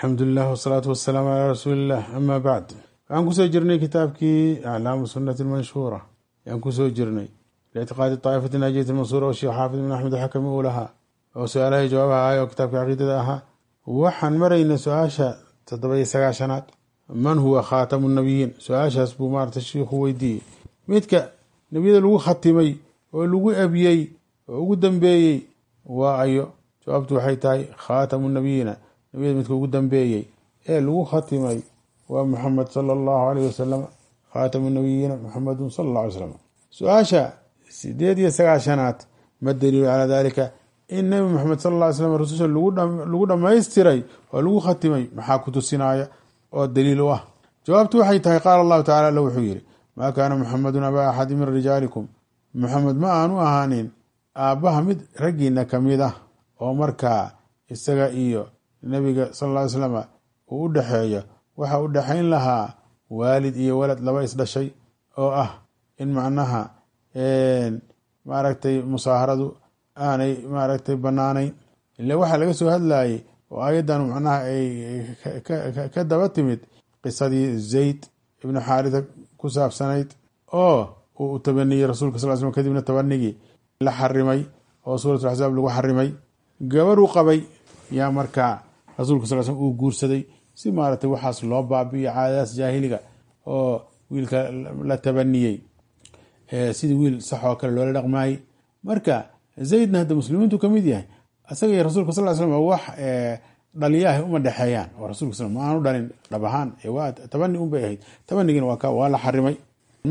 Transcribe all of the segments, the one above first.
alxamdulilah wasalaatu wasalaamu calaa rasuuliillah amaa bacd waxaan kusoo jirnay kitaabkii aclaamu sunati lmanshuura ayaan kusoo jirnay liictiqaadi taa'ifati naajiyati mansuura oo sheekh xaafid ibn axmed xakami uu lahaa oo su-aalahay jawaabaha ahay oo kitaabkii caqiidada ahaa waxaan maraynay su-aasha toddoba iyo sagaashanaad man huwa khaatamu nabiyiin su-aashaas buu maarata shiikhu weydiiyey midka nebiyada lagu khatimay oo lagu abiyey oo ugu dambeeyey waa ayo jawaabtu waxay tahay khaatamu nabiyiina nabiyada midka ugu dambeeyey ee lagu khatimay waa muxamed sala allahu caleyh wasalam khaatamu nabiyiina muxamedun sala allah alay slam su-aasha sideed iyo sagaashanaad ma daliilu calaa dalika in nebi maxamed sala alla ly slam rasusha lagu dhammaystiray oo lagu khatimay maxaa ku tusinaaya oo daliil u ah jawaabtu waxay tahay qaala allahu tacala alla wuxuu yidhi maa kaana muxamedun abaa axadi min rijaalikum muxamed ma aanu ahaanin aabbaha mid raggiina ka mid ah oo markaa isaga iyo nabiga sal ll ly slam uu u dhexeeyo waxa u dhexayn lahaa waalid iyo walad laba isdhashay oo ah in macnaha maaragtay musaaharadu aanay maaragtay bannaanayn ile waxaa laga soo hadlayay oo ayaddan macnaha ay ka daba timid qisadii zayd ibnu xaarisa ku saabsanayd oo uu tabaniyey rasuulka sal l slam kadibna tabanigii la xarimay oo suuratul axsaab lagu xarimay gabaruu qabay yaa markaa rasuulka sal sl uu guursaday si maaragtay waxaas loo baabiyo caadadaas jaahiliga oo wiilka la tabaniyey sidii wiil sax oo kale loola dhaqmaayey marka zaydna hadda muslimiintu kamid yahay isaga iyo rasuulka sal slam wax dhaliyaah uma dhexeeyaan oo rasulka sl ma aanu dhalin dhab tabani unbay ahayd tabanigina waa la xarimay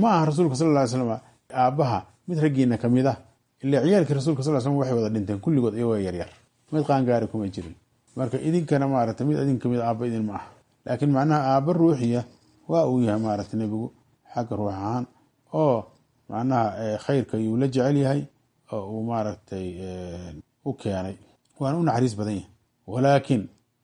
ma aha rasuulka sal ly slam aabbaha mid raggiina kamid ah ila ciyaalkii rasuulka sal slam waxay wada dhinteen kulligood iyagoo yaryar mid qaangaari kuma jirin marka idinkana maaragtay mid idin kamid aaba idin ma aha laakiin macnaha aaba ruuxiya waa uu yahay maaragtay nebigu xagga ruux ahaan oo macnaha eh, khayrka yuu la jecel yahay oo uu maaragtay eh, u keenay waana u naxariis badan yahay walaakin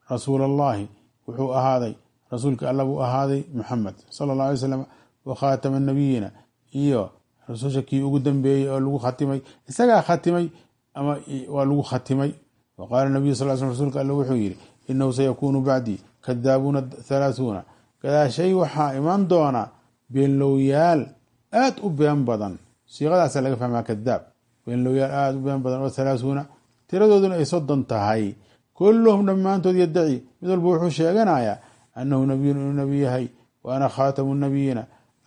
rasuul allahi wuxuu ahaaday rasuulka alla buu ahaaday maxamed sala allah alay slam wa khaatama nabiyiina iyo rasusha kii ugu dambeeyey oo lagu khatimay isagaa khatimay ama waa lagu khatimay waqaala nabiyu sal sl rsulka alle wuxuu yidhi inahu sayakuunu bacdii kadaabuuna halaathuuna gadaashay waxaa iman doona beenlowyaal aad u been badan siiqadaasa laga fahmaa kadaab beenlowyaal aad u been badan oo halaathuuna tiradooduna ay soddon tahay kulluhum dhammaantood yaddaci mid walba wuxuu sheeganayaa annahu nabiyun inuu nebi yahay wa ana khaatamu nabiyiina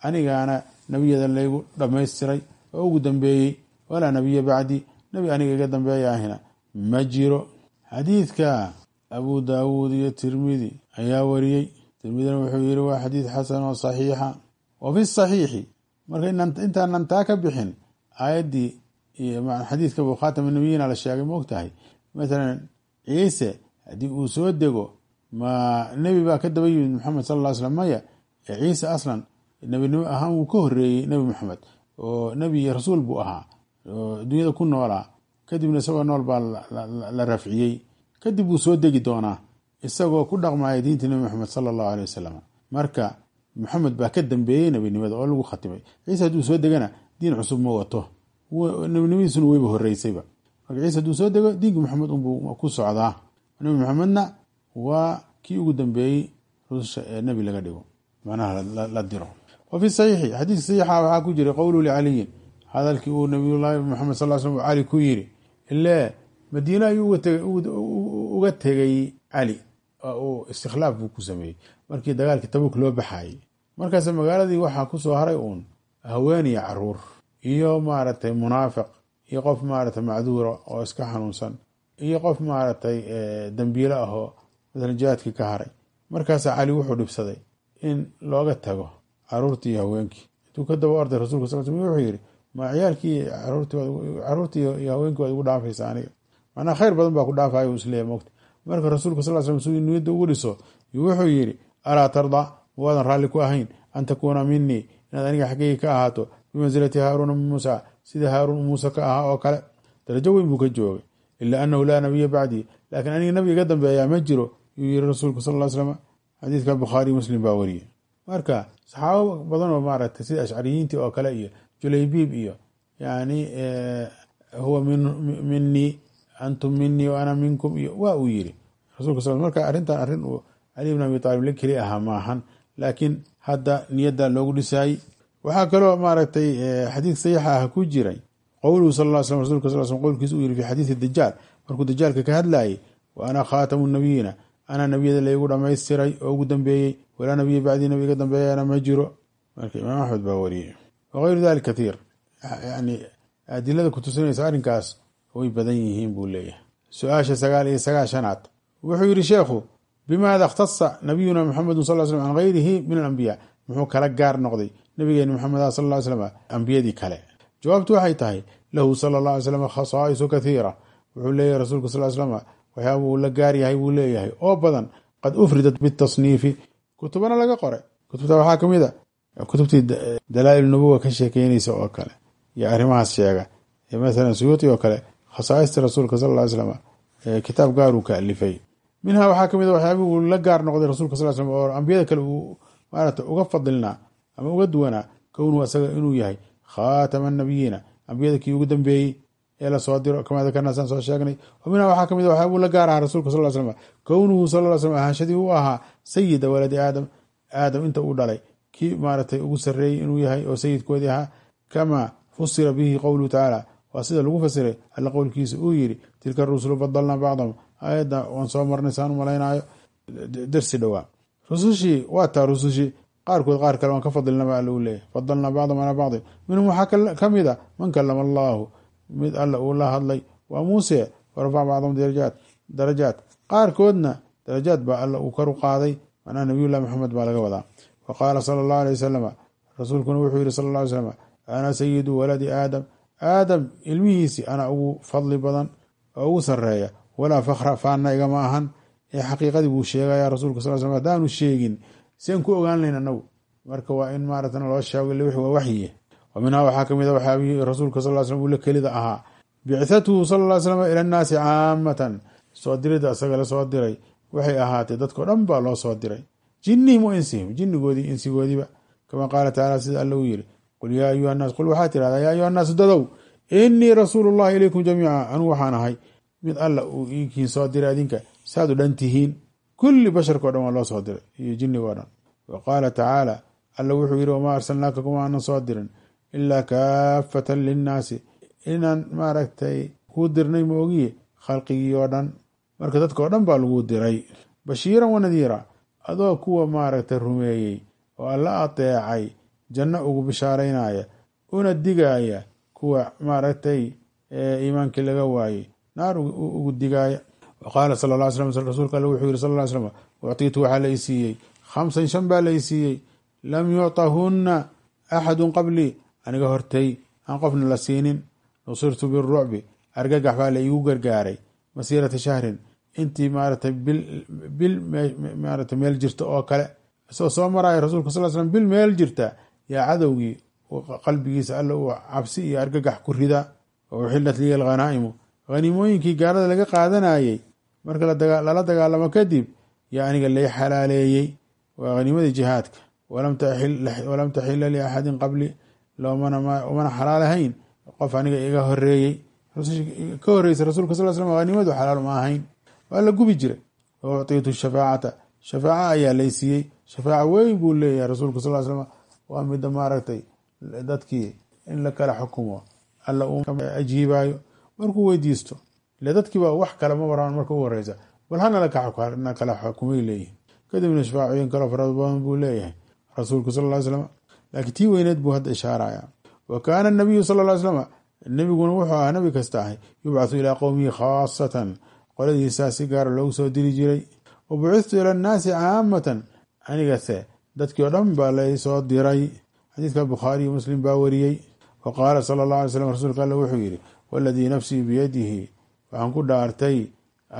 anigaana nebiyada laygu dhammaystiray oo ugu dambeeyey walaa nabiya bacdi nebi aniga iga dambeeya ahina ma jiro xadiidka abu daawuud iyo tirmidi ayaa wariyey tirmidina wuxuu yidhi waa xadiid xasan oo saxiixa wa fi saxiixi marka intaanaan taa ka bixin aayaddii iyo xadiidka buu khaatama nabiyina la sheegay moog tahay mathalan ciise haddii uu soo dego ma nebi baa ka daba yimid maxamed sal ll slam maya ee ciise aslan nebinimo ahaan wuu ka horeeyey nebi maxamed oo nebi iyo rasuul buu ahaa oo dunyada ku noolaa kadibna isagoo nool baa la rafciyey kadib wuu soo degi doonaa isagoo ku dhaqmaya diinta nebi maxamed sala allahu aley wasalam marka maxamed baa ka dambeeyey nebinimada oo lagu khatimay ciise hadduu soo degana diin cusub ma wato nebinimadiisuna weyba horeysayba marka ciise hadduu soo dego diinki maxamed unbuu ku socdaa nebi maxamedna waa kii ugu dambeeyey rususha nebi laga dhigo macnaha la diro wa fi saxiixi xadiiska saxiixa waxaa ku jira qowlu licaliyin hadalkii uu nabiyullaahi maxamed sal l slam cali ku yiri ile madiine ayuu uga tegay cali oo uu istikhlaaf buu ku sameeyey markii dagaalkii tabuuk loo baxayay markaase magaaladii waxaa ku soo haray uun haween iyo caruur iyo maaragtay munaafiq iyo qof maaragtay macduura oo iska xanuunsan iyo qof maaragtay dambiilo ahoo matalan jihaadkii ka haray markaasaa cali wuxuu dhibsaday in looga tago caruurtii iyo haweenkii intuu ka daba orday rasuulka sal sl wuxuu yidhi ma ciyaalkii caruurtii iyo haweenkii ugu dhaafaysa aniga manaa khayr badan baa ku dhaafaya uu isleeyahy mogta marka rasuulka sal slam suu niyadda ugu dhiso wuxuu yidhi alaa tarda waadan raalli ku ahayn an takuuna minii inaad aniga xaggeyga ka ahaato bimansilati haaruuna min muusa sida haaruun muuse ka ahaa oo kale darajo weyn buu ka joogay ilaa anahu laa nabiya bacdii laakiin aniga nabi iga dambeeyaa ma jiro yuu yiri rasuulku sal l slam xadiidka bukhaari muslim baa wariyey marka saxaabo badan oo maaragtay sida ashcariyiintii oo kale iyo julaybiib iyo yani eh, huwa mini antum minii ana minkum iyo waa uu yiri rasulka sal marka arrintan arrin uu cali bn abi aalib la keli ahaa maahan laakiin hadda niyadda loogu dhisaayey waxaa kaloo maaragtay eh, xadiid saxiixa ah ku jiray qowluhu sal l sl rasulka sal slam qowlkiisa u yiri fi xadiidi dajaal markuu dajaalka ka hadlayay wa ana khaatamu nabiyiina ana nabiyada laygu dhammaystiray oo ugu dambeeyey walaa nabiya bacdii nabi iga dambeeyana ma jiro marka imaam axmed baa wariyey wغayru dalik kahiir yani adilada kutusinaysa arrinkaas way badan yihiin buu leeyahay su-aasha sagaal iyo sagaashanaad wuxuu yihi sheekhu bimaada اkhtasa nabiyuna mxamedu sal l slm can gayrihi min alambiya muxuu kala gaar noqday nabigeeni mxamed sal l slm ambiyadii kale jawaabtu waxay tahay lahu sala اlه alay slm khasaa'isu kahiira wuxuu leeyahay rasuulka sal slm waxyaaba uu la gaar yahay wuu leeyahay oo badan qad ufridat bitasniifi kutubana laga qore kutubta waxaa kamid a kutubtii dalaa nubuwa ka sheekeynaysa oo kale iyo arrimahaas sheega masalan suyuuti oo kale khasaaista rasuulka sal ly slam kitaab gaaruu ka alifay minhaa waxaa ka mid kamid ah uu la gaar noqday rasuulka sal slm oo ambiyada kale uu maarata uga fadilnaa ama uga duwanaa kownuhu asaga inuu yahay khaatama annabiyiina ambiyada kii ugu dambeeyey ee lasoo diro kamaa dakarnaasaan soo sheegnay minhaa waxaa kamid ah waxyaabuu la gaar ahaa rasuulka sal slam kownuhu sal l slam ahaanshadii u ahaa sayida waladi aadam aadam inta uu dhalay kii maaratay ugu sareeyey inuu yahay oo sayidkoodii ahaa kamaa fusira bihi qowluhu tacaala waa sida lagu fasiray alla qowlkiisa uu yiri tilka rusulu badalnaa bacdahum aayadda waan soo marnay saan umalaynayo darsi dhowaa rusushii waa taa rusushii qaarkood qaar kale waan ka fadlinaba alla uu leeyahy fadalnaa bacdahum calaa bacdin minhum waxaa ka mid a man kalama allaahu mid alla uu la hadlay waa muuse warafaca bacdahum darajaat darajaat qaarkoodna darajaad baa alla uu kar u qaaday macnaha nabiyullahi maxamed baa laga wadaa faqaala sala allahu alay wasalama rasuulkuna wuxuu yihi sala ll ly slama ana sayidu waladi aadam aadam ilmihiisi ana ugu fadli badan oo ugu sareeya walaa fakra faanna igama ahan ee xaqiiqadii buu sheegaya rasuulka sal slam hadaanu sheegin sen ku ogaan layn anagu marka waa in maarata loo sheego waa waxyi wa minhaa waxaa kamid a waxaabi rasuulka sal slam uu la kelida ahaa bicthatuhu sal ly slam ila annaasi caamatan soo dirida isaga la soo diray waxay ahaatay dadkao dhan baa loo soo diray jinnihim wa insihim jinigoodii insigoodiiba kama qaala tacaala sida alla uu yiri qul yaa ayuha naas qul waxaa tirahdaa yaa ayuha nnaas dadow inii rasuulu llahi ilaykum jamiica anugu waxaan ahay mid alla uu iinkiin soo diray adinka saad u dhan tihiin kulli basharkao dhan waa loo soo diray iyo jinnigo dhan wa qaala tacaala alla wuxuu yiri wamaa arsalnaaka kuma aanan soo dirin ilaa kaafatan linnaasi inaan maaragtay kuu dirnay ma ogiye khalqigii oo dhan marka dadka oo dhan baa lagu diray bashiiran wa nadiira adoo kuwa maaragtay rumeeyey oo alla adeecay janno ugu bishaaraynaya una digaaya kuwa maaragtay iimaankii laga waayey naar ugu digaaya qaala sal ll slam rasuulka alle wuxuu yiri sal ll slam uctiitu waxaa la isiiyey khamsan shan baa la isiiyey lam yuctahunna axadun qablii aniga hortay aan qofna la siinin nusirtu birucbi argagax baa la iigu gargaaray masiirata shahrin intii maaragtay bil bil maaragtay meel jirta oo kale isagoo soo maraayo rasuulka sal slam bil meel jirta yaa cadowgii qalbigiisa alla uu cabsi iyo argagax ku rida oo uxilat liya alghanaa'imu haniimooyinkii gaalada laga qaadanayey marka lala dagaalamo kadib yaa aniga lay xalaaleeyey waa haniimadii jihaadka walam taxila liaxadin qabli loomana xalaalahayn qof aniga iga horeeyey ka horeysa rasuulka sal slm haniimadu xalaal uma ahayn waa la gubi jiray wa uctiitu shafaacata shafaaca ayaa laysiiyey shafaaca weyn buu leeyahay rasuulku sal sl waa mida maaragtay dadkii in la kala xukumo alla uu ajiibayo markuu weydiisto ile dadkiiba wax kale ma waraan marka u horeysa bal hanana kala xukumay leeyihin kadibna shafaacooyin kale fara badan buu leeyahay rasuulku sal ly slam laakiin tii weyneed buu hadda ishaaraya wa kaana nabiyu sal ly slam nabiguna wuxuu ahaa nabi kasta ahay yubcathu ilaa qowmihi khaasatan qoladiisaa si gaara loogu soo diri jiray wabucithtu ila annaasi caamatan anigase dadkii oo dhan baa la diray xadiidka bukhaariyo muslim baa wariyey wa qaala sala allah alay slam rasuulka alle wuxuu yidhi waladii nafsii biyadihi waxaan ku dhaartay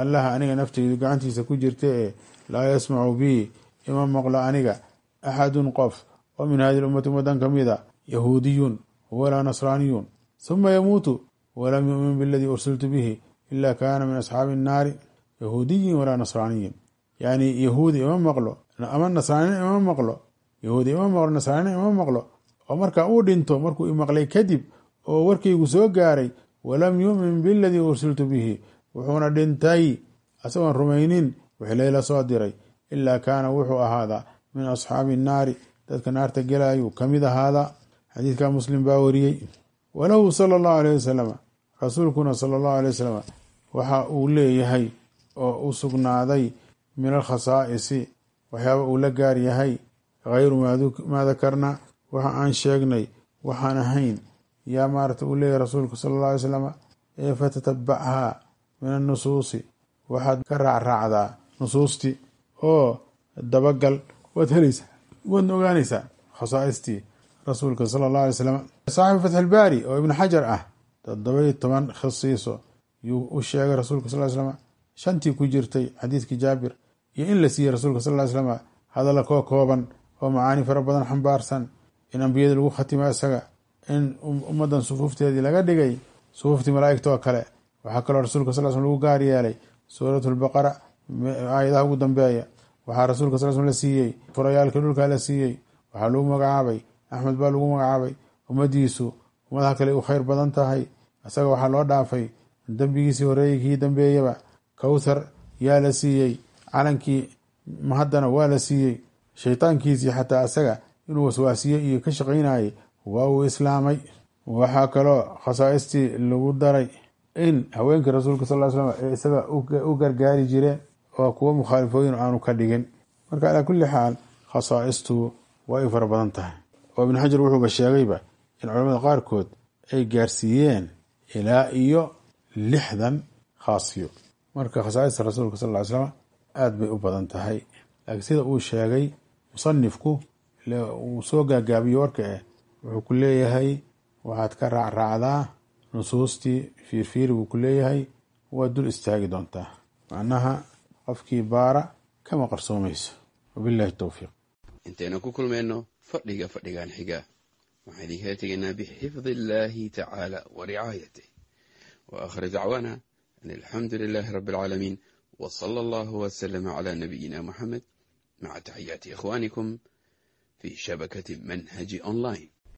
allaha aniga naftaydu gacantiisa ku jirta ee laa yasmacu bii ima maqlo aniga axadun qof oo min hadi ummati ummadan ka mida yahuudiyun walaa nasraaniyun suma yamuutu walam yumin biladii ursiltu bihi ilaa kaana min asxaabi الnaari yahuudiyin walaa nasraaniyin yani yahuudi ima maqlo ama nasraanina ima maqlo yahuudi ima maqlo nasraanina ima maqlo oo markaa uu dhinto markuu imaqlay kadib oo warkaygu soo gaaray walam yumin biladii ursiltu bihi wuxuuna dhintay asagoon rumaynin wixii layla soo diray ilaa kaana wuxuu ahaadaa min asxaabi naari dadka naarta ka mid ahaadaa xadiidka muslim baa wariyey walahu sala allahu aleyh wasalama rasuulkuna sala allahu alay waslam waxa uu leeyahay oo u sugnaaday min alkhasaa'isi waxyaaba uu la gaar yahay hayru maa dakarna waxa aan sheegnay waxaan ahayn yaa maarata uu leeyahay rasuulku sala alla alay slam ee fatatabbachaa min annusuusi waxaad ka raacraacdaa nusuustii oo dabagal waad helaysaa waadna ogaanaysaa khasaaistii rasuulka sala allah alay slam saaxibu fatxilbaari oo ibnu xajar ah iyo toban khasiiso yuu u sheegay rasuulka sal slam shantii ku jirtay xadiidkii jaabir iyo in la siiyey rasuulka sal slm hadalla koo kooban oo macaani fara badan xambaarsan in ambiyada lagu khatimo isaga in um-, ummadan sufuufteedii laga dhigay sufuuftii malaa'igta oo kale waxaa kaloo rasuulka sal slm lagu gaar yeelay suuratu lbaqara aayadaha ugu dambeeya waxaa rasuulka sal slm la siiyey furayaalkii dhulkaa la siiyey waxaa lagu magacaabay axmed baa lagu magacaabay ummaddiisu ummadaha kale u khayr badan tahay isaga waxaa loo dhaafay dembigiisii horeeyey kii dambeeyaba kowthar yaa la siiyey calankii haddana waa la siiyey shaytaankiisii xataa isaga inuu waswaasiye iyo ka shaqaynayay waa uu islaamay waxaa kaloo khasaaistii lagu daray in haweenkii rasuulka sal slam ee isaga u gargaari jireen oo kuwo mukhaalifooyin aanu ka dhigin marka alaa kulli xaal khasaa'istu waa ay fara badan tahay oo ibnu xajar wuxuuba sheegayba in culamada qaarkood ay gaarsiiyeen ilaa iyo lixdan khaasiyo marka khasaa'ista rasuulka sal ly slm aada bay u badan tahay laakiin sida uu sheegay musanifku uu soo gaagaabiyo warka eh wuxuu ku leeyahay waxaad ka raacraacdaa nusuustii fiirfiiri buu ku leeyahay waad dul istaagi doontaa macnaha qofkii baara kama qarsoomayso wabillahi towfiiq intayna ku kulmayno fadhiga fadhigan xigaa وعليهتنا بحفظ الله تعالى ورعايته وآخر دعوانا أن الحمد لله رب العالمين وصلى الله وسلم على نبينا محمد مع تحيات إخوانكم في شبكة منهج أونلاين